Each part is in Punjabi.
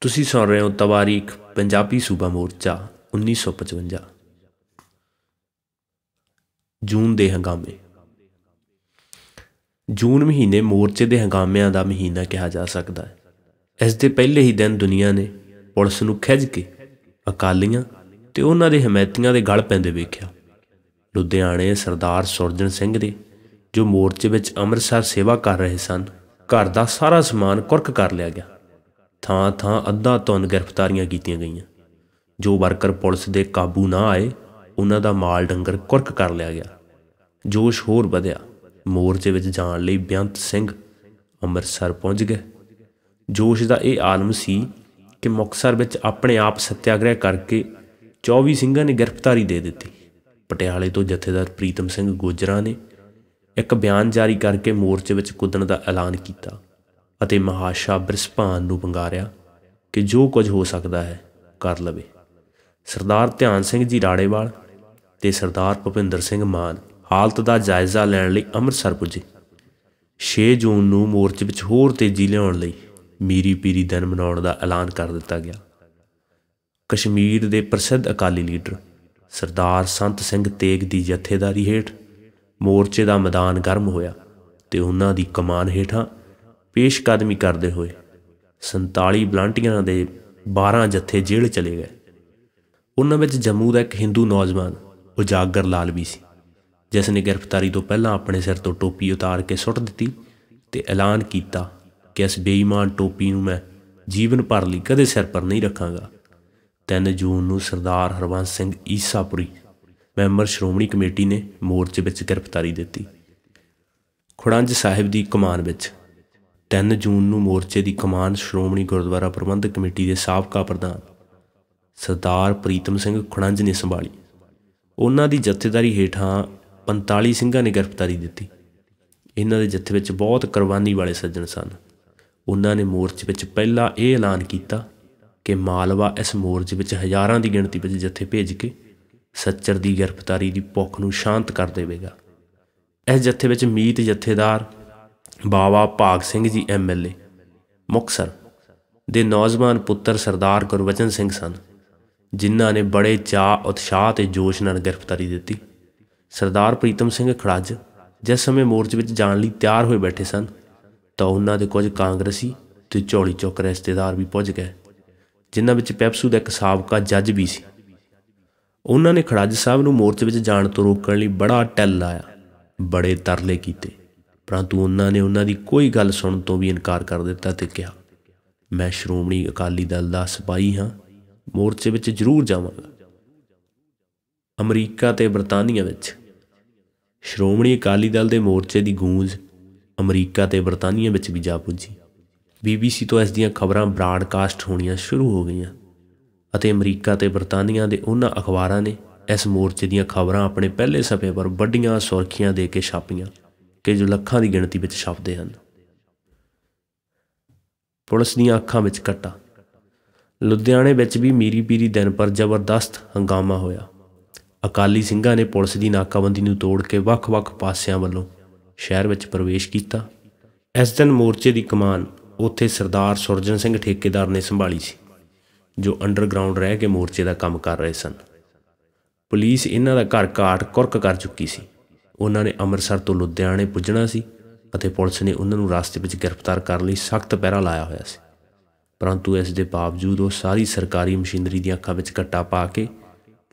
ਤੁਸੀਂ ਸੁਣ ਰਹੇ ਹੋ ਤਵਾਰੀਖ ਪੰਜਾਬੀ ਸੂਬਾ ਮੋਰਚਾ 1955 ਜੂਨ ਦੇ ਹੰਗਾਮੇ ਜੂਨ ਮਹੀਨੇ ਮੋਰਚੇ ਦੇ ਹੰਗਾਮਿਆਂ ਦਾ ਮਹੀਨਾ ਕਿਹਾ ਜਾ ਸਕਦਾ ਹੈ ਇਸ ਦੇ ਪਹਿਲੇ ਹੀ ਦਿਨ ਦੁਨੀਆ ਨੇ ਪੁਲਿਸ ਨੂੰ ਖਿੱਚ ਕੇ ਅਕਾਲੀਆਂ ਤੇ ਉਹਨਾਂ ਦੇ ਹਮਾਇਤੀਆਂ ਦੇ ਗਲ ਪੈਂਦੇ ਵੇਖਿਆ ਲੁਧਿਆਣੇ ਸਰਦਾਰ ਸੁਰਜਨ ਸਿੰਘ ਦੇ ਜੋ ਮੋਰਚੇ ਵਿੱਚ ਅੰਮ੍ਰਿਤਸਰ ਸੇਵਾ ਕਰ ਰਹੇ ਸਨ ਘਰ ਦਾ ਸਾਰਾ ਸਮਾਨ ਕੁਰਕ ਕਰ ਲਿਆ ਗਿਆ ਥਾਂ ਥਾਂ ਅੱਧਾ ਧੁੰਨ ਗ੍ਰਿਫਤਾਰੀਆਂ ਕੀਤੀਆਂ ਗਈਆਂ ਜੋ ਵਰਕਰ ਪੁਲਿਸ ਦੇ ਕਾਬੂ ਨਾ ਆਏ ਉਹਨਾਂ ਦਾ ਮਾਲ ਡੰਗਰ ਕੁਰਕ ਕਰ ਲਿਆ ਗਿਆ ਜੋਸ਼ ਹੋਰ ਵਧਿਆ ਮੋਰਚੇ ਵਿੱਚ ਜਾਣ ਲਈ ਬਿਆੰਤ ਸਿੰਘ ਅੰਮ੍ਰਿਤਸਰ ਪਹੁੰਚ ਗਏ ਜੋਸ਼ ਦਾ ਇਹ ਆਲਮ ਸੀ ਕਿ ਮੁਕਸਰ ਵਿੱਚ ਆਪਣੇ ਆਪ ਸੱਤਿਆਗ੍ਰਹਿ ਕਰਕੇ 24 ਸਿੰਘਾਂ ਨੇ ਗ੍ਰਿਫਤਾਰੀ ਦੇ ਦਿੱਤੀ ਪਟਿਆਲੇ ਤੋਂ ਜਥੇਦਾਰ ਪ੍ਰੀਤਮ ਸਿੰਘ ਗੋਜਰਾ ਨੇ ਇੱਕ ਬਿਆਨ ਜਾਰੀ ਕਰਕੇ ਮੋਰਚੇ ਵਿੱਚ ਕੁੱਦਣ ਦਾ ਐਲਾਨ ਕੀਤਾ ਅਤੇ ਮਹਾਸ਼ਾ ਬ੍ਰਿਸਪਾਨ ਨੂੰ ਵੰਗਾਰਿਆ ਕਿ ਜੋ ਕੁਝ ਹੋ ਸਕਦਾ ਹੈ ਕਰ ਲਵੇ ਸਰਦਾਰ ਧਿਆਨ ਸਿੰਘ ਜੀ ਰਾੜੇਵਾਲ ਤੇ ਸਰਦਾਰ ਭੁਪਿੰਦਰ ਸਿੰਘ ਮਾਨ ਹਾਲਤ ਦਾ ਜਾਇਜ਼ਾ ਲੈਣ ਲਈ ਅੰਮ੍ਰਿਤਸਰ ਪੁੱਜੇ 6 ਜੂਨ ਨੂੰ ਮੋਰਚੇ ਵਿੱਚ ਹੋਰ ਤੇਜ਼ੀ ਲਿਆਉਣ ਲਈ ਮੀਰੀ ਪੀਰੀ ਦਿਨ ਮਨਾਉਣ ਦਾ ਐਲਾਨ ਕਰ ਦਿੱਤਾ ਗਿਆ ਕਸ਼ਮੀਰ ਦੇ ਪ੍ਰਸਿੱਧ ਅਕਾਲੀ ਲੀਡਰ ਸਰਦਾਰ ਸੰਤ ਸਿੰਘ ਤੇਗ ਦੀ ਜਥੇਦਾਰੀ ਹੇਠ ਮੋਰਚੇ ਦਾ ਮੈਦਾਨ ਗਰਮ ਹੋਇਆ ਤੇ ਉਹਨਾਂ ਦੀ ਕਮਾਨ ਹੇਠਾਂ ਪੇਸ਼ਕਦਮੀ ਕਰਦੇ ਹੋਏ 47 ਬਲੰਟੀਆਂ ਦੇ 12 ਜੱਥੇ ਜੇਲ੍ਹ ਚਲੇ ਗਏ ਉਹਨਾਂ ਵਿੱਚ ਜੰਮੂ ਦਾ ਇੱਕ ਹਿੰਦੂ ਨੌਜਵਾਨ ਉਜਾਗਰ ਲਾਲ ਵੀ ਸੀ ਜਿਸ ਨੇ ਗ੍ਰਿਫਤਾਰੀ ਤੋਂ ਪਹਿਲਾਂ ਆਪਣੇ ਸਿਰ ਤੋਂ ਟੋਪੀ ਉਤਾਰ ਕੇ ਸੁੱਟ ਦਿੱਤੀ ਤੇ ਐਲਾਨ ਕੀਤਾ ਕਿ ਇਸ ਬੇਈਮਾਨ ਟੋਪੀ ਨੂੰ ਮੈਂ ਜੀਵਨ ਭਰ ਲਈ ਕਦੇ ਸਿਰ ਪਰ ਨਹੀਂ ਰੱਖਾਂਗਾ 3 ਜੂਨ ਨੂੰ ਸਰਦਾਰ ਹਰਵੰਸ ਸਿੰਘ ਈਸਾਪੁਰੀ ਮੈਂਬਰ ਸ਼੍ਰੋਮਣੀ ਕਮੇਟੀ ਨੇ ਮੋਰਚੇ ਵਿੱਚ ਗ੍ਰਿਫਤਾਰੀ ਦਿੱਤੀ ਖੁੜੰਜ ਸਾਹਿਬ ਦੀ ਕਮਾਨ ਵਿੱਚ 3 ਜੂਨ ਨੂੰ ਮੋਰਚੇ ਦੀ ਕਮਾਨ ਸ਼੍ਰੋਮਣੀ ਗੁਰਦੁਆਰਾ ਪ੍ਰਬੰਧਕ ਕਮੇਟੀ ਦੇ ਸਾਬਕਾ ਪ੍ਰਧਾਨ ਸਰਦਾਰ ਪ੍ਰੀਤਮ ਸਿੰਘ ਖੁਣੰਜ ਨੇ ਸੰਭਾਲੀ ਉਹਨਾਂ ਦੀ ਜਥੇਦਾਰੀ ਹੇਠਾਂ 45 ਸਿੰਘਾਂ ਨੇ ਗ੍ਰਿਫਤਾਰੀ ਦਿੱਤੀ ਇਹਨਾਂ ਦੇ ਜਥੇ ਵਿੱਚ ਬਹੁਤ ਕੁਰਬਾਨੀ ਵਾਲੇ ਸੱਜਣ ਸਨ ਉਹਨਾਂ ਨੇ ਮੋਰਚੇ ਵਿੱਚ ਪਹਿਲਾਂ ਇਹ ਐਲਾਨ ਕੀਤਾ ਕਿ ਮਾਲਵਾ ਇਸ ਮੋਰਚੇ ਵਿੱਚ ਹਜ਼ਾਰਾਂ ਦੀ ਗਿਣਤੀ ਵਿੱਚ ਜਥੇ ਭੇਜ ਕੇ ਸੱਚਰ ਦੀ ਗ੍ਰਿਫਤਾਰੀ ਦੀ ਭੁੱਖ ਨੂੰ ਸ਼ਾਂਤ ਕਰ ਦੇਵੇਗਾ ਇਸ ਜਥੇ ਵਿੱਚ ਮੀਤ ਜਥੇਦਾਰ ਬਾਵਾ ਭਾਗ ਸਿੰਘ ਜੀ ਐਮਐਲਏ ਮੁਕਸਰ ਦੇ ਨੌਜਵਾਨ ਪੁੱਤਰ ਸਰਦਾਰ ਗੁਰਵਚਨ ਸਿੰਘ ਸਨ ਜਿਨ੍ਹਾਂ ਨੇ ਬੜੇ ਚਾਹ ਉਤਸ਼ਾਹ ਤੇ ਜੋਸ਼ ਨਾਲ ਗ੍ਰਿਫਤਾਰੀ ਦਿੱਤੀ ਸਰਦਾਰ ਪ੍ਰੀਤਮ ਸਿੰਘ ਖੜਾਜ ਜਿਸ ਸਮੇਂ ਮੋਰਚ ਵਿੱਚ ਜਾਣ ਲਈ ਤਿਆਰ ਹੋਏ ਬੈਠੇ ਸਨ ਤਾਂ ਉਹਨਾਂ ਦੇ ਕੁਝ ਕਾਂਗਰਸੀ ਤੇ ਝੋਲੀ ਚੁੱਕ ਰਿਸ਼ਤੇਦਾਰ ਵੀ ਪਹੁੰਚ ਗਏ ਜਿਨ੍ਹਾਂ ਵਿੱਚ ਪੈਪਸੂ ਦਾ ਇੱਕ ਸਾਬਕਾ ਜੱਜ ਵੀ ਸੀ ਉਹਨਾਂ ਨੇ ਖੜਾਜ ਸਾਹਿਬ ਨੂੰ ਮੋਰਚ ਵਿੱਚ ਜਾਣ ਤੋਂ ਰੋਕਣ ਲਈ ਬੜਾ ਟੱਲ ਲਾਇਆ ਬੜੇ ਤਰਲੇ ਕੀਤੇ ਪਰੰਤੂ ਉਹਨਾਂ ਨੇ ਉਹਨਾਂ ਦੀ ਕੋਈ ਗੱਲ ਸੁਣਨ ਤੋਂ ਵੀ ਇਨਕਾਰ ਕਰ ਦਿੱਤਾ ਤੇ ਕਿਹਾ ਮੈਂ ਸ਼੍ਰੋਮਣੀ ਅਕਾਲੀ ਦਲ ਦਾ ਸਿਪਾਹੀ ਹਾਂ ਮੋਰਚੇ ਵਿੱਚ ਜ਼ਰੂਰ ਜਾਵਾਂਗਾ ਅਮਰੀਕਾ ਤੇ ਬਰਤਾਨੀਆ ਵਿੱਚ ਸ਼੍ਰੋਮਣੀ ਅਕਾਲੀ ਦਲ ਦੇ ਮੋਰਚੇ ਦੀ ਗੂੰਜ ਅਮਰੀਕਾ ਤੇ ਬਰਤਾਨੀਆ ਵਿੱਚ ਵੀ ਜਾ ਪੁੱਜੀ ਬੀਬੀਸੀ ਤੋਂ ਇਸ ਦੀਆਂ ਖਬਰਾਂ ਬ੍ਰਾਡਕਾਸਟ ਹੋਣੀਆਂ ਸ਼ੁਰੂ ਹੋ ਗਈਆਂ ਅਤੇ ਅਮਰੀਕਾ ਤੇ ਬਰਤਾਨੀਆ ਦੇ ਉਹਨਾਂ ਅਖਬਾਰਾਂ ਨੇ ਇਸ ਮੋਰਚੇ ਦੀਆਂ ਖਬਰਾਂ ਆਪਣੇ ਪਹਿਲੇ ਸਫ਼ੇ ਪਰ ਵੱਡੀਆਂ ਸੁਰਖੀਆਂ ਦੇ ਕੇ ਛਾਪੀਆਂ ਕਿ ਜੋ ਲੱਖਾਂ ਦੀ ਗਿਣਤੀ ਵਿੱਚ ਛਾਪਦੇ ਹਨ ਪੁਲਿਸ ਦੀਆਂ ਅੱਖਾਂ ਵਿੱਚ ਕੱਟਾ ਲੁਧਿਆਣੇ ਵਿੱਚ ਵੀ ਮੀਰੀ ਪੀਰੀ ਦਿਨ ਪਰ ਜ਼ਬਰਦਸਤ ਹੰਗਾਮਾ ਹੋਇਆ ਅਕਾਲੀ ਸਿੰਘਾਂ ਨੇ ਪੁਲਿਸ ਦੀ ਨਾਕਾਬੰਦੀ ਨੂੰ ਤੋੜ ਕੇ ਵੱਖ-ਵੱਖ ਪਾਸਿਆਂ ਵੱਲੋਂ ਸ਼ਹਿਰ ਵਿੱਚ ਪ੍ਰਵੇਸ਼ ਕੀਤਾ ਇਸ ਦਿਨ ਮੋਰਚੇ ਦੀ ਕਮਾਨ ਉੱਥੇ ਸਰਦਾਰ ਸੁਰਜਨ ਸਿੰਘ ਠੇਕੇਦਾਰ ਨੇ ਸੰਭਾਲੀ ਸੀ ਜੋ ਅੰਡਰਗਰਾਉਂਡ ਰਹਿ ਕੇ ਮੋਰਚੇ ਦਾ ਕੰਮ ਕਰ ਰਹੇ ਸਨ ਪੁਲਿਸ ਇਹਨਾਂ ਦਾ ਘਰ ਘਾਟ ਕੁਰਕ ਕਰ ਚੁੱਕੀ ਸੀ ਉਹਨਾਂ ਨੇ ਅੰਮ੍ਰਿਤਸਰ ਤੋਂ ਲੁਧਿਆਣੇ ਪੁੱਜਣਾ ਸੀ ਅਤੇ ਪੁਲਿਸ ਨੇ ਉਹਨਾਂ ਨੂੰ ਰਾਸਤੇ ਵਿੱਚ ਗ੍ਰਿਫਤਾਰ ਕਰਨ ਲਈ ਸਖਤ ਪਹਿਰਾ ਲਾਇਆ ਹੋਇਆ ਸੀ ਪਰੰਤੂ ਇਸ ਦੇ ਬਾਵਜੂਦ ਉਹ ਸਾਰੀ ਸਰਕਾਰੀ ਮਸ਼ੀਨਰੀ ਦੀਆਂ ਅੱਖਾਂ ਵਿੱਚ ਘੱਟਾ ਪਾ ਕੇ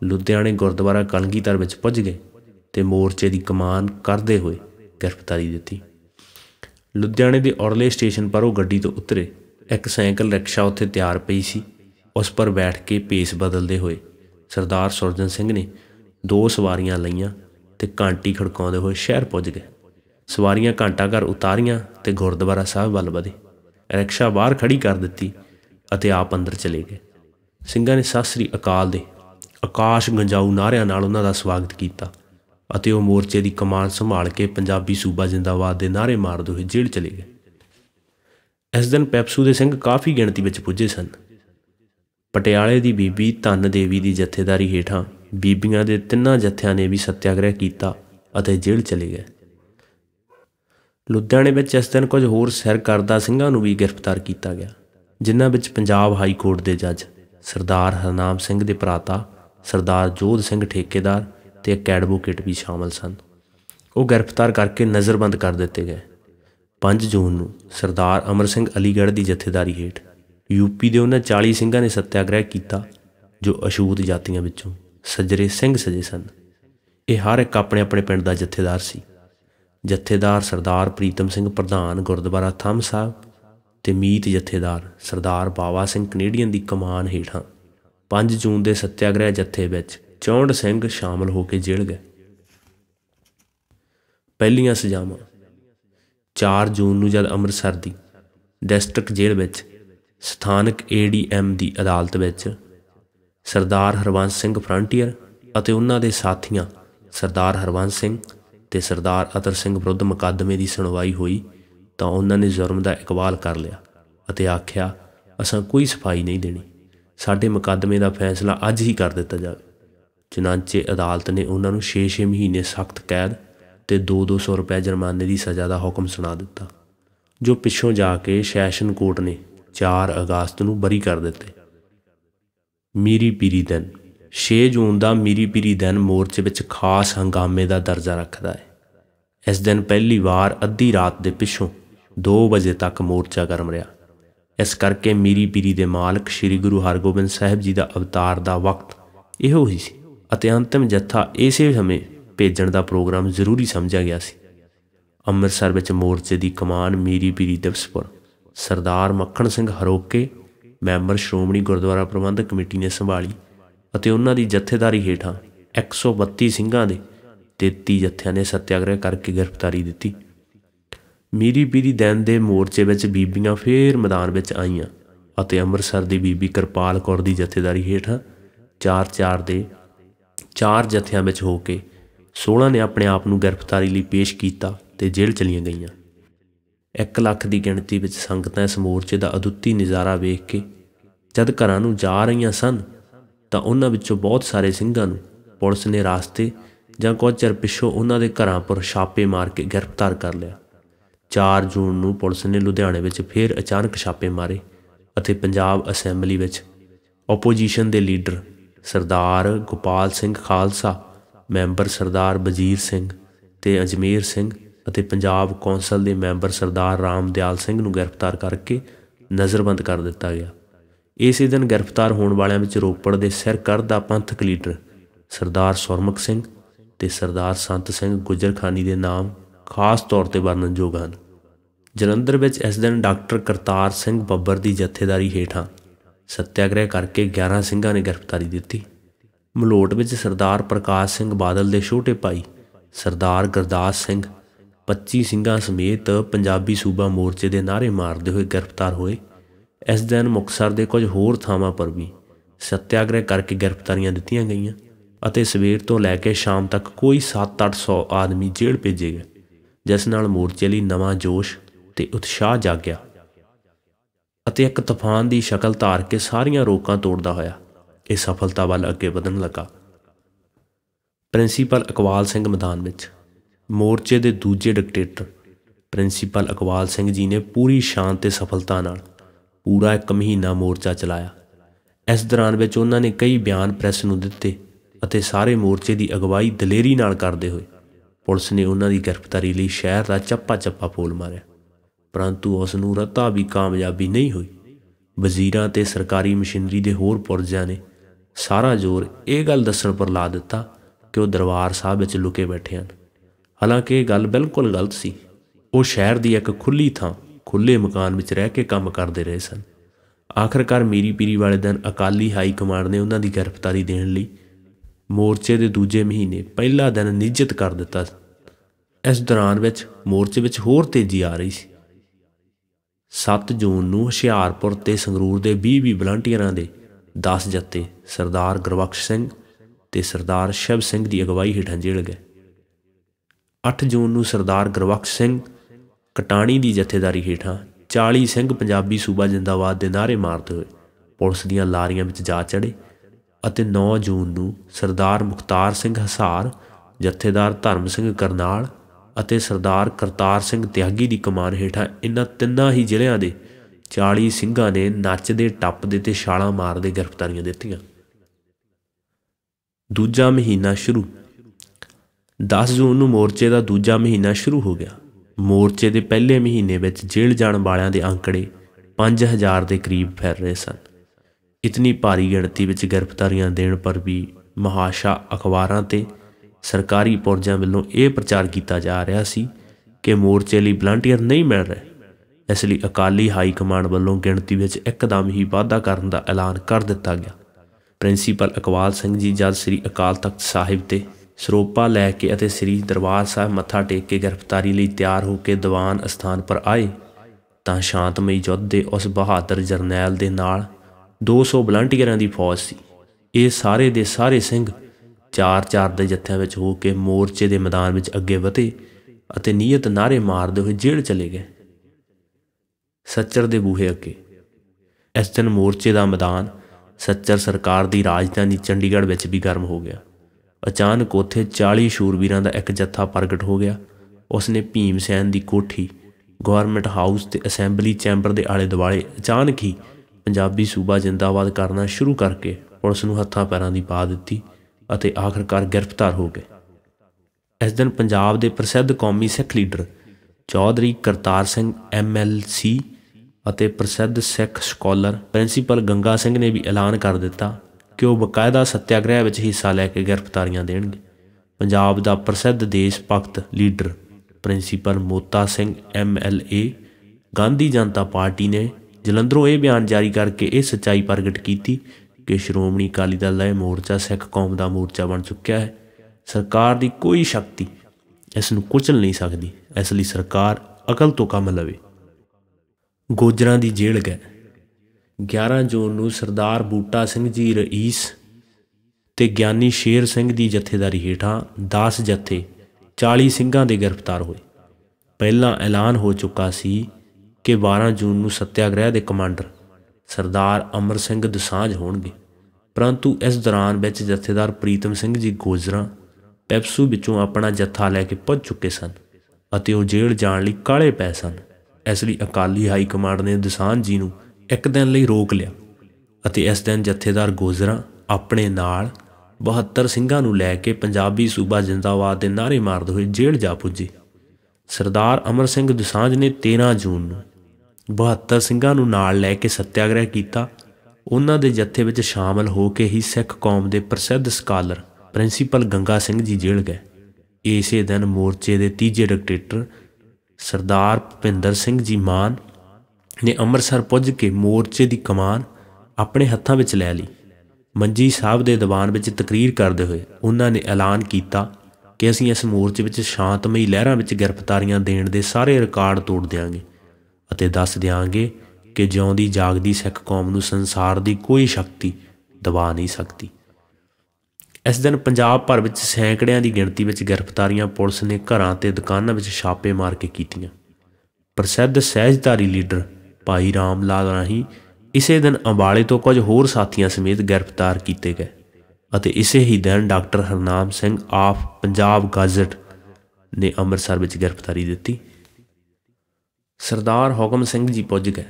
ਲੁਧਿਆਣੇ ਗੁਰਦੁਆਰਾ ਕਲਗੀਧਰ ਵਿੱਚ ਪੁੱਜ ਗਏ ਤੇ ਮੋਰਚੇ ਦੀ ਕਮਾਨ ਕਰਦੇ ਹੋਏ ਗ੍ਰਿਫਤਾਰੀ ਦਿੱਤੀ ਲੁਧਿਆਣੇ ਦੇ ਔਰਲੇ ਸਟੇਸ਼ਨ ਪਰ ਉਹ ਗੱਡੀ ਤੋਂ ਉਤਰੇ ਇੱਕ ਸਾਈਕਲ ਰਿਕਸ਼ਾ ਉੱਥੇ ਤਿਆਰ ਪਈ ਸੀ ਉਸ ਪਰ ਬੈਠ ਕੇ ਪੇਸ ਬਦਲਦੇ ਹੋਏ ਸਰਦਾਰ ਸੁਰਜਨ ਸਿੰਘ ਨੇ ਦੋ ਸਵਾਰੀਆਂ ਲਈਆਂ ਤੇ ਕਾਂਟੀ ਖੜਕਾਉਂਦੇ ਹੋਏ ਸ਼ਹਿਰ ਪਹੁੰਚ ਗਏ ਸਵਾਰੀਆਂ ਘੰਟਾ ਘਰ ਉਤਾਰੀਆਂ ਤੇ ਗੁਰਦੁਆਰਾ ਸਾਹਿਬ ਵੱਲ ਵਧੇ ਰਿਕਸ਼ਾ ਬਾਹਰ ਖੜੀ ਕਰ ਦਿੱਤੀ ਅਤੇ ਆਪ ਅੰਦਰ ਚਲੇ ਗਏ ਸਿੰਘਾਂ ਨੇ ਸਾਸਰੀ ਅਕਾਲ ਦੇ ਆਕਾਸ਼ ਗੰਜਾਉ ਨਾਰਿਆਂ ਨਾਲ ਉਹਨਾਂ ਦਾ ਸਵਾਗਤ ਕੀਤਾ ਅਤੇ ਉਹ ਮੋਰਚੇ ਦੀ ਕਮਾਨ ਸੰਭਾਲ ਕੇ ਪੰਜਾਬੀ ਸੂਬਾ ਜਿੰਦਾਬਾਦ ਦੇ ਨਾਰੇ ਮਾਰਦੇ ਹੋਏ ਜੇਲ੍ਹ ਚਲੇ ਗਏ ਇਸ ਦਿਨ ਪੈਪਸੂ ਦੇ ਸਿੰਘ ਕਾਫੀ ਗਿਣਤੀ ਵਿੱਚ ਪੁੱਜੇ ਸਨ ਪਟਿਆਲੇ ਦੀ ਬੀਬੀ ਧੰਨ ਦੇਵੀ ਦੀ ਜਥੇਦਾਰੀ ਹੇਠਾਂ ਬੀਬੀਆਂ ਦੇ ਤਿੰਨਾਂ ਜਥਿਆਂ ਨੇ ਵੀ ਸੱਤਿਆਗ੍ਰਹਿ ਕੀਤਾ ਅਤੇ ਜੇਲ੍ਹ ਚਲੇ ਗਏ ਲੁਧਿਆਣੇ ਵਿੱਚ ਇਸ ਦਿਨ ਕੁਝ ਹੋਰ ਸਿਰ ਕਰਦਾ ਸਿੰਘਾਂ ਨੂੰ ਵੀ ਗ੍ਰਿਫਤਾਰ ਕੀਤਾ ਗਿਆ ਜਿਨ੍ਹਾਂ ਵਿੱਚ ਪੰਜਾਬ ਹਾਈ ਕੋਰਟ ਦੇ ਜੱਜ ਸਰਦਾਰ ਹਰਨਾਮ ਸਿੰਘ ਦੇ ਭਰਾਤਾ ਸਰਦਾਰ ਜੋਧ ਸਿੰਘ ਠੇਕੇਦਾਰ ਤੇ ਇੱਕ ਐਡਵੋਕੇਟ ਵੀ ਸ਼ਾਮਲ ਸਨ ਉਹ ਗ੍ਰਿਫਤਾਰ ਕਰਕੇ ਨਜ਼ਰਬੰਦ ਕਰ ਦਿੱਤੇ ਗਏ 5 ਜੂਨ ਨੂੰ ਸਰਦਾਰ ਅਮਰ ਸਿੰਘ ਅਲੀਗੜ੍ਹ ਦੀ ਜਥੇਦਾਰੀ ਹੇਠ ਯੂਪੀ ਦੇ ਉਹਨਾਂ 40 ਸਿੰਘਾਂ ਨੇ ਸੱਤਿਆਗ੍ਰਹਿ ਕੀਤਾ ਜੋ ਅਸ਼ੂਤ ਜਾਤੀਆਂ ਵਿੱਚੋਂ ਸਜਰੇ ਸਿੰਘ ਸਜੇ ਸਨ ਇਹ ਹਰ ਇੱਕ ਆਪਣੇ ਆਪਣੇ ਪਿੰਡ ਦਾ ਜਥੇਦਾਰ ਸੀ ਜਥੇਦਾਰ ਸਰਦਾਰ ਪ੍ਰੀਤਮ ਸਿੰਘ ਪ੍ਰਧਾਨ ਗੁਰਦੁਆਰਾ ਥੰਮ ਸਾਹਿਬ ਤੇ ਮੀਤ ਜਥੇਦਾਰ ਸਰਦਾਰ ਬਾਵਾ ਸਿੰਘ ਕੈਨੇਡੀਅਨ ਦੀ ਕਮਾਨ ਹੇਠਾਂ 5 ਜੂਨ ਦੇ ਸਤਿਆਗ੍ਰਹਿ ਜਥੇ ਵਿੱਚ ਚੌਂਡ ਸਿੰਘ ਸ਼ਾਮਲ ਹੋ ਕੇ ਜੇਲ੍ਹ ਗਏ ਪਹਿਲੀਆਂ ਸਜ਼ਾਵਾਂ 4 ਜੂਨ ਨੂੰ ਜਦ ਅੰਮ੍ਰਿਤਸਰ ਦੀ ਡਿਸਟ੍ਰਿਕਟ ਜੇਲ੍ਹ ਵਿੱਚ ਸਥਾਨਕ ਏਡੀਐਮ ਦੀ ਅਦਾਲਤ ਵਿੱਚ ਸਰਦਾਰ ਹਰਵੰਸ ਸਿੰਘ ਫਰੰਟੀਅਰ ਅਤੇ ਉਹਨਾਂ ਦੇ ਸਾਥੀਆਂ ਸਰਦਾਰ ਹਰਵੰਸ ਸਿੰਘ ਤੇ ਸਰਦਾਰ ਅਤਰ ਸਿੰਘ ਵਿਰੁੱਧ ਮੁਕੱਦਮੇ ਦੀ ਸੁਣਵਾਈ ਹੋਈ ਤਾਂ ਉਹਨਾਂ ਨੇ ਜ਼ੁਰਮ ਦਾ ਇਕਬਾਲ ਕਰ ਲਿਆ ਅਤੇ ਆਖਿਆ ਅਸਾਂ ਕੋਈ ਸਫਾਈ ਨਹੀਂ ਦੇਣੀ ਸਾਡੇ ਮੁਕੱਦਮੇ ਦਾ ਫੈਸਲਾ ਅੱਜ ਹੀ ਕਰ ਦਿੱਤਾ ਜਾਵੇ ਚਨਾਂਚੇ ਅਦਾਲਤ ਨੇ ਉਹਨਾਂ ਨੂੰ 6-6 ਮਹੀਨੇ ਸਖਤ ਕੈਦ ਤੇ 2-200 ਰੁਪਏ ਜੁਰਮਾਨੇ ਦੀ ਸਜ਼ਾ ਦਾ ਹੁਕਮ ਸੁਣਾ ਦਿੱਤਾ ਜੋ ਪਿੱਛੋਂ ਜਾ ਕੇ ਸੈਸ਼ਨ ਕੋਰਟ ਨੇ 4 ਅਗਸਤ ਨੂੰ ਬਰੀ ਕਰ ਦਿੱਤੇ ਮੀਰੀ ਪੀਰੀ ਦਿਨ 6 ਜੂਨ ਦਾ ਮੀਰੀ ਪੀਰੀ ਦਿਨ ਮੋਰਚੇ ਵਿੱਚ ਖਾਸ ਹੰਗਾਮੇ ਦਾ ਦਰਜਾ ਰੱਖਦਾ ਹੈ ਇਸ ਦਿਨ ਪਹਿਲੀ ਵਾਰ ਅੱਧੀ ਰਾਤ ਦੇ ਪਿੱਛੋਂ 2 ਵਜੇ ਤੱਕ ਮੋਰਚਾ ਗਰਮ ਰਿਹਾ ਇਸ ਕਰਕੇ ਮੀਰੀ ਪੀਰੀ ਦੇ ਮਾਲਕ ਸ੍ਰੀ ਗੁਰੂ ਹਰਗੋਬਿੰਦ ਸਾਹਿਬ ਜੀ ਦਾ ਅਵਤਾਰ ਦਾ ਵਕਤ ਇਹੋ ਹੀ ਸੀ ਅਤੇ ਅੰਤਮ ਜੱਥਾ ਇਸੇ ਸਮੇਂ ਭੇਜਣ ਦਾ ਪ੍ਰੋਗਰਾਮ ਜ਼ਰੂਰੀ ਸਮਝਿਆ ਗਿਆ ਸੀ ਅੰਮ੍ਰਿਤਸਰ ਵਿੱਚ ਮੋਰਚੇ ਦੀ ਕਮਾਨ ਮੀਰੀ ਪੀਰੀ ਦਿਵਸ ਪਰ ਸਰਦਾਰ ਮੱਖਣ ਸਿੰਘ ਹਰੋਕੇ ਮੈਂਬਰ ਸ਼੍ਰੋਮਣੀ ਗੁਰਦੁਆਰਾ ਪ੍ਰਬੰਧਕ ਕਮੇਟੀ ਨੇ ਸੰਭਾਲੀ ਅਤੇ ਉਹਨਾਂ ਦੀ ਜਥੇਦਾਰੀ ਹੇਠਾਂ 132 ਸਿੰਘਾਂ ਦੇ 33 ਜਥਿਆਂ ਨੇ ਸੱਤਿਆਗ੍ਰਹਿ ਕਰਕੇ ਗ੍ਰਿਫਤਾਰੀ ਦਿੱਤੀ ਮੀਰੀ ਬੀਰੀ ਦੈਨ ਦੇ ਮੋਰਚੇ ਵਿੱਚ ਬੀਬੀਆਂ ਫੇਰ ਮੈਦਾਨ ਵਿੱਚ ਆਈਆਂ ਅਤੇ ਅੰਮ੍ਰਿਤਸਰ ਦੀ ਬੀਬੀ ਕਿਰਪਾਲ ਕੌਰ ਦੀ ਜਥੇਦਾਰੀ ਹੇਠਾਂ 4-4 ਦੇ 4 ਜਥਿਆਂ ਵਿੱਚ ਹੋ ਕੇ 16 ਨੇ ਆਪਣੇ ਆਪ ਨੂੰ ਗ੍ਰਿਫਤਾਰੀ ਲਈ ਪੇਸ਼ ਕੀਤਾ ਤੇ ਜੇਲ੍ਹ ਚਲੀਆਂ ਗਈਆਂ 1 ਲੱਖ ਦੀ ਗਿਣਤੀ ਵਿੱਚ ਸੰਗਤਾਂ ਇਸ ਮੋਰਚੇ ਦਾ ਅਦੁੱਤੀ ਨਜ਼ਾਰਾ ਵੇਖ ਕੇ ਜਦ ਘਰਾਂ ਨੂੰ ਜਾ ਰਹੀਆਂ ਸਨ ਤਾਂ ਉਹਨਾਂ ਵਿੱਚੋਂ ਬਹੁਤ ਸਾਰੇ ਸਿੰਘਾਂ ਨੂੰ ਪੁਲਿਸ ਨੇ ਰਾਸਤੇ ਜਾਂ ਕੁਝ ਚਿਰ ਪਿੱਛੋਂ ਉਹਨਾਂ ਦੇ ਘਰਾਂ 'ਪਰ ਛਾਪੇ ਮਾਰ ਕੇ ਗ੍ਰਿਫਤਾਰ ਕਰ ਲਿਆ 4 ਜੂਨ ਨੂੰ ਪੁਲਿਸ ਨੇ ਲੁਧਿਆਣੇ ਵਿੱਚ ਫੇਰ ਅਚਾਨਕ ਛਾਪੇ ਮਾਰੇ ਅਤੇ ਪੰਜਾਬ ਅਸੈਂਬਲੀ ਵਿੱਚ ਆਪੋਜੀਸ਼ਨ ਦੇ ਲੀਡਰ ਸਰਦਾਰ ਗੋਪਾਲ ਸਿੰਘ ਖਾਲਸਾ ਮੈਂਬਰ ਸਰਦਾਰ ਬਜੀਰ ਸਿੰਘ ਤੇ ਅਜਮੇਰ ਸਿੰਘ ਅਤੇ ਪੰਜਾਬ ਕੌਂਸਲ ਦੇ ਮੈਂਬਰ ਸਰਦਾਰ ਰਾਮਦਿਆਲ ਸਿੰਘ ਨੂੰ ਗ੍ਰਿਫਤਾਰ ਕਰਕੇ ਨਜ਼ਰਬੰਦ ਕਰ ਦਿੱਤਾ ਗਿਆ ਇਸੇ ਦਿਨ ਗ੍ਰਿਫਤਾਰ ਹੋਣ ਵਾਲਿਆਂ ਵਿੱਚ ਰੋਪੜ ਦੇ ਸਿਰਕਰ ਦਾ ਪੰਥਕ ਲੀਡਰ ਸਰਦਾਰ ਸੌਰਮਕ ਸਿੰਘ ਤੇ ਸਰਦਾਰ ਸੰਤ ਸਿੰਘ ਗੁਜਰਖਾਨੀ ਦੇ ਨਾਮ ਖਾਸ ਤੌਰ ਤੇ ਵਰਣਨਯੋਗ ਹਨ ਜਲੰਧਰ ਵਿੱਚ ਇਸ ਦਿਨ ਡਾਕਟਰ ਕਰਤਾਰ ਸਿੰਘ ਬੱਬਰ ਦੀ ਜਥੇਦਾਰੀ ਹੇਠਾਂ ਸੱਤਿਆਗ੍ਰਹਿ ਕਰਕੇ 11 ਸਿੰਘਾਂ ਨੇ ਗ੍ਰਿਫਤਾਰੀ ਦਿੱਤੀ ਮਲੋਟ ਵਿੱਚ ਸਰਦਾਰ ਪ੍ਰਕਾਸ਼ ਸਿੰਘ ਬਾਦਲ ਦੇ ਛੋਟੇ ਭਾਈ ਸਰਦਾਰ ਗਰਦਾਸ ਸਿੰਘ 25 ਸਿੰਘਾਂ ਸਮੇਤ ਪੰਜਾਬੀ ਸੂਬਾ ਮੋਰਚੇ ਦੇ ਨਾਰੇ ਮਾਰਦੇ ਹੋਏ ਗ੍ਰਿਫਤਾਰ ਹੋਏ ਇਸ ਦਿਨ ਮੁਕਸਰ ਦੇ ਕੁਝ ਹੋਰ ਥਾਵਾਂ ਪਰ ਵੀ ਸਤਿਆਗ੍ਰਹਿ ਕਰਕੇ ਗ੍ਰਿਫਤਾਰੀਆਂ ਦਿੱਤੀਆਂ ਗਈਆਂ ਅਤੇ ਸਵੇਰ ਤੋਂ ਲੈ ਕੇ ਸ਼ਾਮ ਤੱਕ ਕੋਈ 7-800 ਆਦਮੀ ਜੇਲ੍ਹ ਭੇਜੇ ਗਏ ਜਿਸ ਨਾਲ ਮੋਰਚੇ ਲਈ ਨਵਾਂ ਜੋਸ਼ ਤੇ ਉਤਸ਼ਾਹ ਜਾਗਿਆ ਅਤੇ ਇੱਕ ਤੂਫਾਨ ਦੀ ਸ਼ਕਲ ਧਾਰ ਕੇ ਸਾਰੀਆਂ ਰੋਕਾਂ ਤੋੜਦਾ ਹੋਇਆ ਇਹ ਸਫਲਤਾ ਵੱਲ ਅੱਗੇ ਵਧਣ ਲੱਗਾ ਪ੍ਰਿੰਸੀਪਲ ਅਕਵਾਲ ਸਿੰਘ ਮੈਦਾਨ ਵਿੱਚ ਮੋਰਚੇ ਦੇ ਦੂਜੇ ਡਿਕਟੇਟਰ ਪ੍ਰਿੰਸੀਪਲ ਅਕਵਾਲ ਸਿੰਘ ਜੀ ਨੇ ਪੂਰੀ ਸ਼ਾਂਤ ਤੇ ਸਫਲਤਾ ਨਾਲ ਪੂਰਾ ਇੱਕ ਮਹੀਨਾ ਮੋਰਚਾ ਚਲਾਇਆ ਇਸ ਦੌਰਾਨ ਵਿੱਚ ਉਹਨਾਂ ਨੇ ਕਈ ਬਿਆਨ ਪ੍ਰੈਸ ਨੂੰ ਦਿੱਤੇ ਅਤੇ ਸਾਰੇ ਮੋਰਚੇ ਦੀ ਅਗਵਾਈ ਦਲੇਰੀ ਨਾਲ ਕਰਦੇ ਹੋਏ ਪੁਲਿਸ ਨੇ ਉਹਨਾਂ ਦੀ ਗ੍ਰਿਫਤਾਰੀ ਲਈ ਸ਼ਹਿਰ ਦਾ ਚੱਪਾ ਚੱਪਾ ਫੋਲ ਮਾਰਿਆ ਪਰੰਤੂ ਉਸ ਨੂੰ ਰਤਾ ਵੀ ਕਾਮਯਾਬੀ ਨਹੀਂ ਹੋਈ ਵਜ਼ੀਰਾਂ ਤੇ ਸਰਕਾਰੀ ਮਸ਼ੀਨਰੀ ਦੇ ਹੋਰ ਪੁਰਜ਼ਿਆਂ ਨੇ ਸਾਰਾ ਜ਼ੋਰ ਇਹ ਗੱਲ ਦੱਸਣ ਪਰ ਲਾ ਦਿੱਤਾ ਕਿ ਉਹ ਦਰਬਾਰ ਸਾਹਿਬ ਵਿੱਚ ਲੁਕੇ ਬੈਠੇ ਹਨ ਹਾਲਾਂਕਿ ਇਹ ਗੱਲ ਬਿਲਕੁਲ ਗਲਤ ਸੀ ਉਹ ਸ਼ਹਿਰ ਦੀ ਇੱਕ ਖੁੱਲੀ ਥਾਂ ਖੁੱਲੇ ਮਕਾਨ ਵਿੱਚ ਰਹਿ ਕੇ ਕੰਮ ਕਰਦੇ ਰਹੇ ਸਨ ਆਖਰਕਾਰ ਮੀਰੀ ਪੀਰੀ ਵਾਲੇ ਦਿਨ ਅਕਾਲੀ ਹਾਈ ਕਮਾਂਡ ਨੇ ਉਹਨਾਂ ਦੀ ਗ੍ਰਿਫਤਾਰੀ ਦੇਣ ਲਈ ਮੋਰਚੇ ਦੇ ਦੂਜੇ ਮਹੀਨੇ ਪਹਿਲਾ ਦਿਨ ਨਿਯਤ ਕਰ ਦਿੱਤਾ ਇਸ ਦੌਰਾਨ ਵਿੱਚ ਮੋਰਚੇ ਵਿੱਚ ਹੋਰ ਤੇਜ਼ੀ ਆ ਰਹੀ ਸੀ 7 ਜੂਨ ਨੂੰ ਹੁਸ਼ਿਆਰਪੁਰ ਤੇ ਸੰਗਰੂਰ ਦੇ 20-20 ਵਲੰਟੀਅਰਾਂ ਦੇ 10 ਜੱਤੇ ਸਰਦਾਰ ਗੁਰਬਖਸ਼ ਸਿੰਘ ਤੇ ਸਰਦਾਰ ਸ਼ਿਵ ਸਿੰਘ ਦੀ ਅਗਵਾਈ ਹੇਠਾਂ ਜੇਲ੍ਹ ਗਏ 8 ਜੂਨ ਨੂੰ ਸਰਦਾਰ ਗੁਰਬਖਸ਼ ਸਿੰਘ ਕਟਾਣੀ ਦੀ ਜਥੇਦਾਰੀ ਹੇਠਾਂ 40 ਸਿੰਘ ਪੰਜਾਬੀ ਸੂਬਾ ਜਿੰਦਾਬਾਦ ਦੇ ਨਾਰੇ ਮਾਰਦੇ ਹੋਏ ਪੁਲਿਸ ਦੀਆਂ ਲਾਰੀਆਂ ਵਿੱਚ ਜਾ ਚੜੇ ਅਤੇ 9 ਜੂਨ ਨੂੰ ਸਰਦਾਰ ਮੁਖਤਾਰ ਸਿੰਘ ਹਸਾਰ ਜਥੇਦਾਰ ਧਰਮ ਸਿੰਘ ਕਰਨਾਲ ਅਤੇ ਸਰਦਾਰ ਕਰਤਾਰ ਸਿੰਘ ਤਿਆਗੀ ਦੀ ਕਮਾਨ ਹੇਠਾਂ ਇਹਨਾਂ ਤਿੰਨਾਂ ਹੀ ਜ਼ਿਲ੍ਹਿਆਂ ਦੇ 40 ਸਿੰਘਾਂ ਨੇ ਨੱਚਦੇ ਟੱਪਦੇ ਤੇ ਛਾਲਾਂ ਮਾਰਦੇ ਗ੍ਰਿਫਤਾਰੀਆਂ ਦਿੱਤੀਆਂ ਦੂਜਾ ਮਹੀਨਾ ਸ਼ੁਰੂ 10 ਜੂਨ ਨੂੰ ਮੋਰਚੇ ਦਾ ਦੂਜਾ ਮਹੀਨਾ ਸ਼ੁਰੂ ਹੋ ਗਿਆ ਮੋਰਚੇ ਦੇ ਪਹਿਲੇ ਮਹੀਨੇ ਵਿੱਚ ਜੇਲ੍ਹ ਜਾਣ ਵਾਲਿਆਂ ਦੇ ਅੰਕੜੇ 5000 ਦੇ ਕਰੀਬ ਫੈਲ ਰਹੇ ਸਨ ਇਤਨੀ ਭਾਰੀ ਗਿਣਤੀ ਵਿੱਚ ਗ੍ਰਿਫਤਾਰੀਆਂ ਦੇਣ ਪਰ ਵੀ ਮਹਾਸ਼ਾ ਅਖਬਾਰਾਂ ਤੇ ਸਰਕਾਰੀ ਪੁਰਜਾਂ ਵੱਲੋਂ ਇਹ ਪ੍ਰਚਾਰ ਕੀਤਾ ਜਾ ਰਿਹਾ ਸੀ ਕਿ ਮੋਰਚੇ ਲਈ ਵਲੰਟੀਅਰ ਨਹੀਂ ਮਿਲ ਰਹੇ ਇਸ ਲਈ ਅਕਾਲੀ ਹਾਈ ਕਮਾਂਡ ਵੱਲੋਂ ਗਿਣਤੀ ਵਿੱਚ ਇੱਕਦਮ ਹੀ ਵਾਧਾ ਕਰਨ ਦਾ ਐਲਾਨ ਕਰ ਦਿੱਤਾ ਗਿਆ ਪ੍ਰਿੰਸੀਪਲ ਅਕਵਾਲ ਸਿੰਘ ਜੀ ਜਦ ਸ੍ਰੀ ਅਕਾਲ ਤਖਤ ਸਾਹਿਬ ਤੇ ਸਰੋਪਾ ਲੈ ਕੇ ਅਤੇ ਸ੍ਰੀ ਦਰਬਾਰ ਸਾਹਿਬ ਮੱਥਾ ਟੇਕ ਕੇ ਗ੍ਰਿਫਤਾਰੀ ਲਈ ਤਿਆਰ ਹੋ ਕੇ ਦੀਵਾਨ ਅਸਥਾਨ ਪਰ ਆਏ ਤਾਂ ਸ਼ਾਂਤਮਈ ਯੁੱਧ ਦੇ ਉਸ ਬਹਾਦਰ ਜਰਨੈਲ ਦੇ ਨਾਲ 200 ਵਲੰਟੀਅਰਾਂ ਦੀ ਫੌਜ ਸੀ ਇਹ ਸਾਰੇ ਦੇ ਸਾਰੇ ਸਿੰਘ ਚਾਰ-ਚਾਰ ਦੇ ਜੱਥਿਆਂ ਵਿੱਚ ਹੋ ਕੇ ਮੋਰਚੇ ਦੇ ਮੈਦਾਨ ਵਿੱਚ ਅੱਗੇ ਵਧੇ ਅਤੇ ਨੀਅਤ ਨਾਰੇ ਮਾਰਦੇ ਹੋਏ ਜੇਲ੍ਹ ਚਲੇ ਗਏ ਸੱਚਰ ਦੇ ਬੂਹੇ ਅੱਗੇ ਇਸ ਦਿਨ ਮੋਰਚੇ ਦਾ ਮੈਦਾਨ ਸੱਚਰ ਸਰਕਾਰ ਦੀ ਰਾਜਧਾਨੀ ਚੰਡੀਗੜ੍ਹ ਵਿੱਚ ਵੀ ਗਰਮ ਹੋ ਗਿਆ ਅਚਾਨਕ ਉਥੇ 40 ਸ਼ੂਰਵੀਰਾਂ ਦਾ ਇੱਕ ਜੱਥਾ ਪ੍ਰਗਟ ਹੋ ਗਿਆ ਉਸ ਨੇ ਭੀਮ ਸੈਨ ਦੀ ਕੋਠੀ ਗਵਰਨਮੈਂਟ ਹਾਊਸ ਤੇ ਅਸੈਂਬਲੀ ਚੈਂਬਰ ਦੇ ਆਲੇ ਦੁਆਲੇ ਅਚਾਨਕ ਹੀ ਪੰਜਾਬੀ ਸੂਬਾ ਜਿੰਦਾਬਾਦ ਕਰਨਾ ਸ਼ੁਰੂ ਕਰਕੇ ਪੁਲਿਸ ਨੂੰ ਹੱਥਾਂ ਪੈਰਾਂ ਦੀ ਪਾ ਦਿੱਤੀ ਅਤੇ ਆਖਰਕਾਰ ਗ੍ਰਿਫਤਾਰ ਹੋ ਗਏ ਇਸ ਦਿਨ ਪੰਜਾਬ ਦੇ ਪ੍ਰਸਿੱਧ ਕੌਮੀ ਸਿੱਖ ਲੀਡਰ ਚੌਧਰੀ ਕਰਤਾਰ ਸਿੰਘ ਐਮਐਲਸੀ ਅਤੇ ਪ੍ਰਸਿੱਧ ਸਿੱਖ ਸਕਾਲਰ ਪ੍ਰਿੰਸੀਪਲ ਗੰਗਾ ਸਿੰਘ ਨੇ ਵੀ ਐਲਾਨ ਕਰ ਦਿੱਤਾ ਕਿ ਉਹ ਬਕਾਇਦਾ ਸत्याग्रह ਵਿੱਚ ਹਿੱਸਾ ਲੈ ਕੇ ਗ੍ਰਿਫਤਾਰੀਆਂ ਦੇਣਗੇ ਪੰਜਾਬ ਦਾ ਪ੍ਰਸਿੱਧ ਦੇਸ਼ ਭਗਤ leader principal Mota Singh M L A Gandhi Janata party ਨੇ ਜਲੰਧਰੋਂ ਇਹ ਬਿਆਨ ਜਾਰੀ ਕਰਕੇ ਇਹ ਸੱਚਾਈ ਪ੍ਰਗਟ ਕੀਤੀ ਕਿ ਸ਼੍ਰੋਮਣੀ ਅਕਾਲੀ ਦਲ ਦਾ ਇਹ ਮੋਰਚਾ ਸਿੱਖ ਕੌਮ ਦਾ ਮੋਰਚਾ ਬਣ ਚੁੱਕਿਆ ਹੈ ਸਰਕਾਰ ਦੀ ਕੋਈ ਸ਼ਕਤੀ ਇਸ ਨੂੰ ਕੁਚਲ ਨਹੀਂ ਸਕਦੀ ਇਸ ਲਈ ਸਰਕਾਰ ਅਕਲ ਤੋਂ ਕੰਮ ਲਵੇ ਗੋਜਰਾਂ ਦੀ ਜੇਲ੍ਹ ਗਏ 11 ਜੂਨ ਨੂੰ ਸਰਦਾਰ ਬੂਟਾ ਸਿੰਘ ਜੀ ਰਈਸ ਤੇ ਗਿਆਨੀ ਸ਼ੇਰ ਸਿੰਘ ਦੀ ਜਥੇਦਾਰੀ ਹੇਠਾਂ 10 ਜਥੇ 40 ਸਿੰਘਾਂ ਦੇ ਗ੍ਰਿਫਤਾਰ ਹੋਏ ਪਹਿਲਾਂ ਐਲਾਨ ਹੋ ਚੁੱਕਾ ਸੀ ਕਿ 12 ਜੂਨ ਨੂੰ ਸੱਤਿਆਗ੍ਰਹਿ ਦੇ ਕਮਾਂਡਰ ਸਰਦਾਰ ਅਮਰ ਸਿੰਘ ਦਸਾਂਝ ਹੋਣਗੇ ਪਰੰਤੂ ਇਸ ਦੌਰਾਨ ਵਿੱਚ ਜਥੇਦਾਰ ਪ੍ਰੀਤਮ ਸਿੰਘ ਜੀ ਗੋਜਰਾ ਪੈਪਸੂ ਵਿੱਚੋਂ ਆਪਣਾ ਜੱਥਾ ਲੈ ਕੇ ਪਹੁੰਚ ਚੁੱਕੇ ਸਨ ਅਤੇ ਉਹ ਜੇਲ੍ਹ ਜਾਣ ਲਈ ਕਾਲੇ ਪੈ ਸਨ ਇਸ ਲਈ ਅਕਾਲੀ ਹਾਈ ਕਮਾਂਡ ਨੇ ਦਸਾਂਝ ਜੀ ਨੂੰ ਇੱਕ ਦਿਨ ਲਈ ਰੋਕ ਲਿਆ ਅਤੇ ਇਸ ਦਿਨ ਜਥੇਦਾਰ ਗੋਜ਼ਰਾ ਆਪਣੇ ਨਾਲ 72 ਸਿੰਘਾਂ ਨੂੰ ਲੈ ਕੇ ਪੰਜਾਬੀ ਸੂਬਾ ਜਿੰਦਾਬਾਦ ਦੇ ਨਾਰੇ ਮਾਰਦੇ ਹੋਏ ਜੇਲ੍ਹ ਜਾ ਪੁੱਜੇ ਸਰਦਾਰ ਅਮਰ ਸਿੰਘ ਦਸਾਂਝ ਨੇ 13 ਜੂਨ ਨੂੰ 72 ਸਿੰਘਾਂ ਨੂੰ ਨਾਲ ਲੈ ਕੇ ਸੱਤਿਆਗ੍ਰਹਿ ਕੀਤਾ ਉਹਨਾਂ ਦੇ ਜੱਥੇ ਵਿੱਚ ਸ਼ਾਮਲ ਹੋ ਕੇ ਹੀ ਸਿੱਖ ਕੌਮ ਦੇ ਪ੍ਰਸਿੱਧ ਸਕਾਲਰ ਪ੍ਰਿੰਸੀਪਲ ਗੰਗਾ ਸਿੰਘ ਜੀ ਜੇਲ੍ਹ ਗਏ ਇਸੇ ਦਿਨ ਮੋਰਚੇ ਦੇ ਤੀਜੇ ਡਿਕਟੇਟਰ ਸਰਦਾਰ ਭਪਿੰਦਰ ਸਿੰਘ ਜੀ ਮਾਨ ਨੇ ਅੰਮ੍ਰਿਤਸਰ ਪੁੱਜ ਕੇ ਮੋਰਚੇ ਦੀ ਕਮਾਨ ਆਪਣੇ ਹੱਥਾਂ ਵਿੱਚ ਲੈ ਲਈ ਮੰਜੀ ਸਾਹਿਬ ਦੇ ਦੀਵਾਨ ਵਿੱਚ ਤਕਰੀਰ ਕਰਦੇ ਹੋਏ ਉਹਨਾਂ ਨੇ ਐਲਾਨ ਕੀਤਾ ਕਿ ਅਸੀਂ ਇਸ ਮੋਰਚੇ ਵਿੱਚ ਸ਼ਾਂਤਮਈ ਲਹਿਰਾਂ ਵਿੱਚ ਗ੍ਰਿਫਤਾਰੀਆਂ ਦੇਣ ਦੇ ਸਾਰੇ ਰਿਕਾਰਡ ਤੋੜ ਦੇਵਾਂਗੇ ਅਤੇ ਦੱਸ ਦੇਵਾਂਗੇ ਕਿ ਜਿਉਂਦੀ ਜਾਗਦੀ ਸਿੱਖ ਕੌਮ ਨੂੰ ਸੰਸਾਰ ਦੀ ਕੋਈ ਸ਼ਕਤੀ ਦਬਾ ਨਹੀਂ ਸਕਦੀ ਇਸ ਦਿਨ ਪੰਜਾਬ ਭਰ ਵਿੱਚ ਸੈਂਕੜਿਆਂ ਦੀ ਗਿਣਤੀ ਵਿੱਚ ਗ੍ਰਿਫਤਾਰੀਆਂ ਪੁਲਿਸ ਨੇ ਘਰਾਂ ਤੇ ਦੁਕਾਨਾਂ ਵਿੱਚ ਛਾਪੇ ਮਾਰ ਕੇ ਕੀਤੀਆਂ ਪ੍ਰਸਿੱਧ ਸਹਿਜਧਾਰੀ ਲੀਡਰ ਭਾਈ ਰਾਮ ਲਾਲ ਰਾਹੀਂ ਇਸੇ ਦਿਨ ਅੰਬਾਲੇ ਤੋਂ ਕੁਝ ਹੋਰ ਸਾਥੀਆਂ ਸਮੇਤ ਗ੍ਰਿਫਤਾਰ ਕੀਤੇ ਗਏ ਅਤੇ ਇਸੇ ਹੀ ਦਿਨ doctor Harnam Singh of Punjab gazette ਨੇ ਅੰਮ੍ਰਿਤਸਰ ਵਿੱਚ ਗ੍ਰਿਫਤਾਰੀ ਦਿੱਤੀ ਸਰਦਾਰ ਹੁਕਮ ਸਿੰਘ ਜੀ ਪੁੱਜ ਗਏ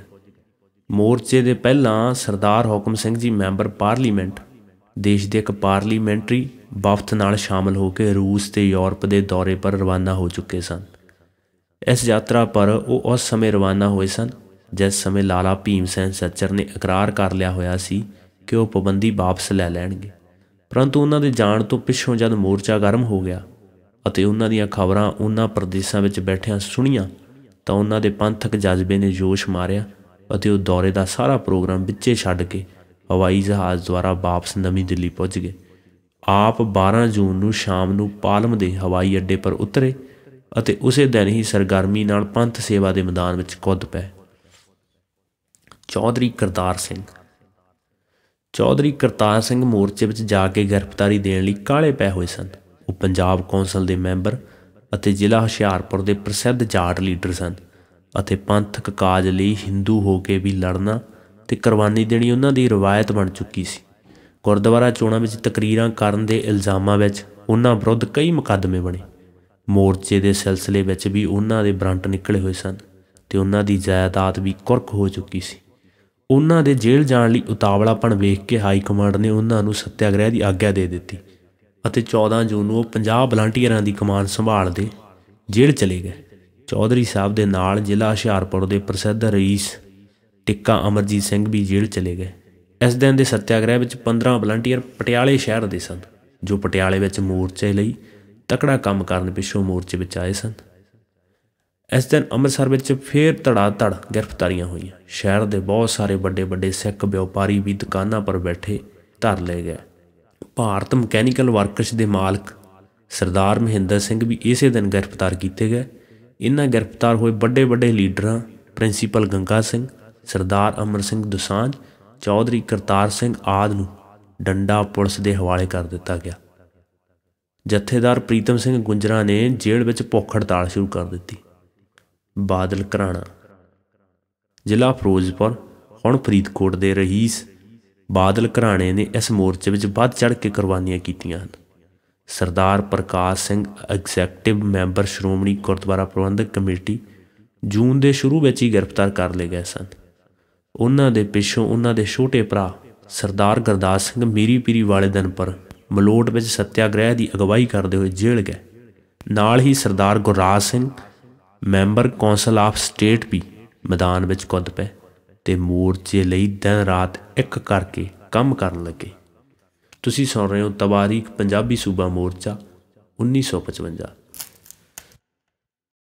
ਮੋਰਚੇ ਦੇ ਪਹਿਲਾਂ ਸਰਦਾਰ ਹੁਕਮ ਸਿੰਘ ਜੀ ਮੈਂਬਰ ਪਾਰਲੀਮੈਂਟ ਦੇਸ਼ ਦੇ ਇੱਕ ਪਾਰਲੀਮੈਂਟਰੀ ਵਫਤ ਨਾਲ ਸ਼ਾਮਲ ਹੋ ਕੇ ਰੂਸ ਤੇ ਯੂਰਪ ਦੇ ਦੌਰੇ ਪਰ ਰਵਾਨਾ ਹੋ ਚੁੱਕੇ ਸਨ ਇਸ ਯਾਤਰਾ ਪਰ ਉਹ ਉਸ ਸਮੇਂ ਰਵਾਨਾ ਹੋਏ ਸਨ ਜਿਸ ਸਮੇਂ ਲਾਲਾ ਭੀਮ ਸੈਨ ਸੱਚਰ ਨੇ ਇਕਰਾਰ ਕਰ ਲਿਆ ਹੋਇਆ ਸੀ ਕਿ ਉਹ ਪਾਬੰਦੀ ਵਾਪਸ ਲੈ ਲੈਣਗੇ ਪਰੰਤੂ ਉਹਨਾਂ ਦੇ ਜਾਣ ਤੋਂ ਪਿੱਛੋਂ ਜਦ ਮੋਰਚਾ ਗਰਮ ਹੋ ਗਿਆ ਅਤੇ ਉਹਨਾਂ ਦੀਆਂ ਖਬਰਾਂ ਉਹਨਾਂ ਪ੍ਰਦੇਸ਼ਾਂ ਵਿੱਚ ਬੈਠਿਆਂ ਸੁਣੀਆਂ ਤਾਂ ਉਹਨਾਂ ਦੇ ਪੰਥਕ ਜਜ਼ਬੇ ਨੇ ਜੋਸ਼ ਮਾਰਿਆ ਅਤੇ ਉਹ ਦੌਰੇ ਦਾ ਸਾਰਾ ਪ੍ਰੋਗਰਾਮ ਵਿੱਚੇ ਛੱਡ ਕੇ ਹਵਾਈ ਜਹਾਜ਼ ਦੁਆਰਾ ਵਾਪਸ ਨਵੀਂ ਦਿੱਲੀ ਪਹੁੰਚ ਗਏ ਆਪ 12 ਜੂਨ ਨੂੰ ਸ਼ਾਮ ਨੂੰ ਪਾਲਮ ਦੇ ਹਵਾਈ ਅੱਡੇ ਪਰ ਉਤਰੇ ਅਤੇ ਉਸੇ ਦਿਨ ਹੀ ਸਰਗਰਮੀ ਨਾਲ ਪੰਥ ਸੇਵਾ ਦੇ ਮੈਦਾਨ ਵਿੱਚ ਕੁੱਦ ਪਏ ਚੌਧਰੀ ਕਰਤਾਰ ਸਿੰਘ ਚੌਧਰੀ ਕਰਤਾਰ ਸਿੰਘ ਮੋਰਚੇ ਵਿੱਚ ਜਾ ਕੇ ਗ੍ਰਿਫਤਾਰੀ ਦੇਣ ਲਈ ਕਾਲੇ ਪੈ ਹੋਏ ਸਨ ਉਹ ਪੰਜਾਬ ਕੌਂਸਲ ਦੇ ਮੈਂਬਰ ਅਤੇ ਜ਼ਿਲ੍ਹਾ ਹੁਸ਼ਿਆਰਪੁਰ ਦੇ ਪ੍ਰਸਿੱਧ ਜਾਟ ਲੀਡਰ ਸਨ ਅਤੇ ਪੰਥਕ ਕਾਜ ਲਈ Hindu ਹੋ ਕੇ ਵੀ ਲੜਨਾ ਤੇ ਕੁਰਬਾਨੀ ਦੇਣੀ ਉਹਨਾਂ ਦੀ ਰਵਾਇਤ ਬਣ ਚੁੱਕੀ ਸੀ ਗੁਰਦੁਆਰਾ ਚੋਣਾਂ ਵਿੱਚ ਤਕਰੀਰਾਂ ਕਰਨ ਦੇ ਇਲਜ਼ਾਮਾਂ ਵਿੱਚ ਉਹਨਾਂ ਵਿਰੁੱਧ ਕਈ ਮੁਕੱਦਮੇ ਬਣੇ ਮੋਰਚੇ ਦੇ ਸਿਲਸਿਲੇ ਵਿੱਚ ਵੀ ਉਹਨਾਂ ਦੇ ਬਰੰਟ ਨਿਕਲੇ ਹੋਏ ਸਨ ਤੇ ਉਹਨਾਂ ਦੀ ਜਾਇਦਾਦ ਵੀ ਕੁਰਕ ਹੋ ਚੁੱਕੀ ਸੀ ਉਹਨਾਂ ਦੇ ਜੇਲ੍ਹ ਜਾਣ ਲਈ ਉਤਾਵਲਾਪਣ ਵੇਖ ਕੇ ਹਾਈ ਕਮਾਂਡ ਨੇ ਉਹਨਾਂ ਨੂੰ ਸੱਤਿਆਗ੍ਰਹਿ ਦੀ ਆਗਿਆ ਦੇ ਦਿੱਤੀ ਅਤੇ 14 ਜੂਨ ਨੂੰ ਉਹ 50 ਵਲੰਟੀਅਰਾਂ ਦੀ ਕਮਾਨ ਸੰਭਾਲਦੇ ਜੇਲ੍ਹ ਚਲੇ ਗਏ ਚੌਧਰੀ ਸਾਹਿਬ ਦੇ ਨਾਲ ਜ਼ਿਲ੍ਹਾ ਹੁਸ਼ਿਆਰਪੁਰ ਦੇ ਪ੍ਰਸਿੱਧ ਰਈਸ ਟਿੱਕਾ ਅਮਰਜੀਤ ਸਿੰਘ ਵੀ ਜੇਲ੍ਹ ਚਲੇ ਗਏ ਇਸ ਦਿਨ ਦੇ ਸੱਤਿਆਗ੍ਰਹਿ ਵਿੱਚ 15 ਵਲੰਟੀਅਰ ਪਟਿਆਲੇ ਸ਼ਹਿਰ ਦੇ ਸਨ ਜੋ ਪਟਿਆਲੇ ਵਿੱਚ ਮੋਰਚੇ ਲਈ ਤਕੜਾ ਕੰਮ ਕਰਨ ਪਿੱਛੋਂ ਮੋਰਚੇ ਵਿੱਚ ਆਏ ਸਨ ਇਸ ਦਿਨ ਅੰਮ੍ਰਿਤਸਰ ਵਿੱਚ ਫੇਰ ਧੜਾ ਧੜ ਗ੍ਰਿਫਤਾਰੀਆਂ ਹੋਈਆਂ ਸ਼ਹਿਰ ਦੇ ਬਹੁਤ ਸਾਰੇ ਵੱਡੇ ਵੱਡੇ ਸਿੱਖ ਵਪਾਰੀ ਵੀ ਦੁਕਾਨਾਂ ਪਰ ਬੈਠੇ ਧਰ ਲਏ ਗਏ ਭਾਰਤ ਮਕੈਨੀਕਲ ਵਰਕਰਸ ਦੇ ਮਾਲਕ ਸਰਦਾਰ ਮਹਿੰਦਰ ਸਿੰਘ ਵੀ ਇਸੇ ਦਿਨ ਗ੍ਰਿਫਤਾਰ ਕੀਤੇ ਗਏ ਇਹਨਾਂ ਗ੍ਰਿਫਤਾਰ ਹੋਏ ਵੱਡੇ ਵੱਡੇ ਲੀਡਰਾਂ ਪ੍ਰਿੰਸੀਪਲ ਗੰਗਾ ਸਿੰਘ ਸਰਦਾਰ ਅਮਰ ਸਿੰਘ ਦੁਸਾਂਜ ਚੌਧਰੀ ਕਰਤਾਰ ਸਿੰਘ ਆਦ ਨੂੰ ਡੰਡਾ ਪੁਲਿਸ ਦੇ ਹਵਾਲੇ ਕਰ ਦਿੱਤਾ ਗਿਆ ਜਥੇਦਾਰ ਪ੍ਰੀਤਮ ਸਿੰਘ ਗੁੰਜਰਾ ਨੇ ਜੇਲ੍ਹ ਵਿੱਚ ਭੁੱਖ ਹੜਤਾਲ ਸ਼ੁਰੂ ਕਰ ਦਿੱਤੀ ਬਾਦਲ ਘਰਾਣਾ ਜ਼ਿਲ੍ਹਾ ਫਿਰੋਜ਼ਪੁਰ ਹੁਣ ਫਰੀਦਕੋਟ ਦੇ ਰਹੀਸ ਬਾਦਲ ਘਰਾਣੇ ਨੇ ਇਸ ਮੋਰਚੇ ਵਿੱਚ ਵੱਧ ਚੜ ਕੇ ਕੁਰਬਾਨੀਆਂ ਕੀਤੀਆਂ ਹਨ Sardar Prakash Singh executive member Shiromani Gurdwara Prabandhak committee June ਦੇ ਸ਼ੁਰੂ ਵਿੱਚ ਹੀ ਗ੍ਰਿਫਤਾਰ ਕਰ ਲਏ ਗਏ ਸਨ ਉਹਨਾਂ ਦੇ ਪਿੱਛੋਂ ਉਹਨਾਂ ਦੇ ਛੋਟੇ ਭਰਾ ਸਰਦਾਰ ਗਰਦਾਸ ਸਿੰਘ ਮੀਰੀ ਪੀਰੀ ਵਾਲੇ ਦਿਨ ਪਰ ਮਲੋਟ ਵਿੱਚ ਸੱਤਿਆਗ੍ਰਹਿ ਦੀ ਅਗਵਾਈ ਕਰਦੇ ਹੋਏ ਜੇਲ੍ਹ ਗਏ ਨਾਲ ਹੀ Sardar Gurraj Singh member council of state ਵੀ ਮੈਦਾਨ ਵਿੱਚ ਕੁੱਦ ਪਏ ਤੇ ਮੋਰਚੇ ਲਈ ਦਿਨ ਰਾਤ ਇੱਕ ਕਰਕੇ ਕੰਮ ਕਰਨ ਲੱਗੇ ਤੁਸੀਂ ਸੁਣ ਰਹੇ ਹੋ ਤਵਾਰੀਖ ਪੰਜਾਬੀ ਸੂਬਾ ਮੋਰਚਾ 1955